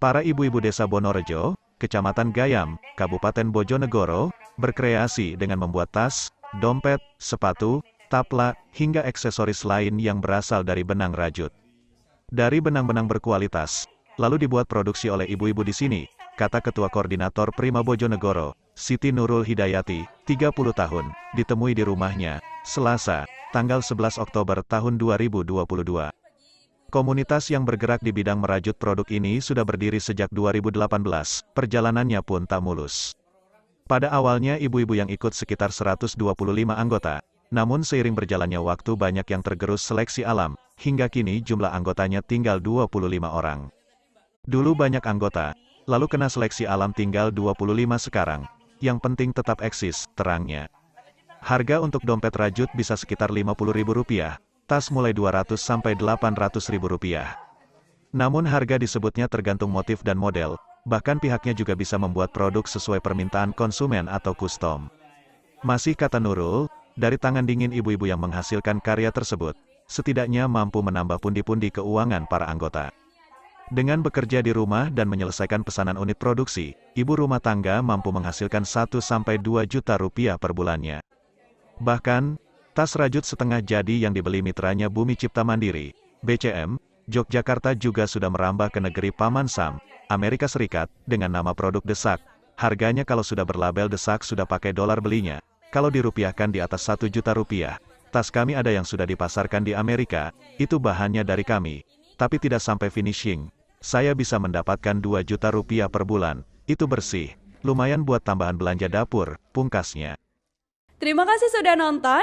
Para ibu-ibu desa Bonorejo, Kecamatan Gayam, Kabupaten Bojonegoro, berkreasi dengan membuat tas, dompet, sepatu, tapla, hingga aksesoris lain yang berasal dari benang rajut. Dari benang-benang berkualitas, lalu dibuat produksi oleh ibu-ibu di sini, kata Ketua Koordinator Prima Bojonegoro, Siti Nurul Hidayati, 30 tahun, ditemui di rumahnya, Selasa, tanggal 11 Oktober tahun 2022. Komunitas yang bergerak di bidang merajut produk ini sudah berdiri sejak 2018, perjalanannya pun tak mulus. Pada awalnya ibu-ibu yang ikut sekitar 125 anggota, namun seiring berjalannya waktu banyak yang tergerus seleksi alam, hingga kini jumlah anggotanya tinggal 25 orang. Dulu banyak anggota, lalu kena seleksi alam tinggal 25 sekarang, yang penting tetap eksis, terangnya. Harga untuk dompet rajut bisa sekitar Rp50.000, tas mulai 200 sampai 800 ribu rupiah. Namun harga disebutnya tergantung motif dan model, bahkan pihaknya juga bisa membuat produk sesuai permintaan konsumen atau custom. Masih kata Nurul, dari tangan dingin ibu-ibu yang menghasilkan karya tersebut, setidaknya mampu menambah pundi-pundi keuangan para anggota. Dengan bekerja di rumah dan menyelesaikan pesanan unit produksi, ibu rumah tangga mampu menghasilkan 1-2 juta rupiah per bulannya. Bahkan, Tas rajut setengah jadi yang dibeli mitranya Bumi Cipta Mandiri, BCM, Yogyakarta juga sudah merambah ke negeri Paman Sam, Amerika Serikat, dengan nama produk desak. Harganya kalau sudah berlabel desak sudah pakai dolar belinya, kalau dirupiahkan di atas 1 juta rupiah. Tas kami ada yang sudah dipasarkan di Amerika, itu bahannya dari kami. Tapi tidak sampai finishing. Saya bisa mendapatkan 2 juta rupiah per bulan, itu bersih. Lumayan buat tambahan belanja dapur, pungkasnya. Terima kasih sudah nonton.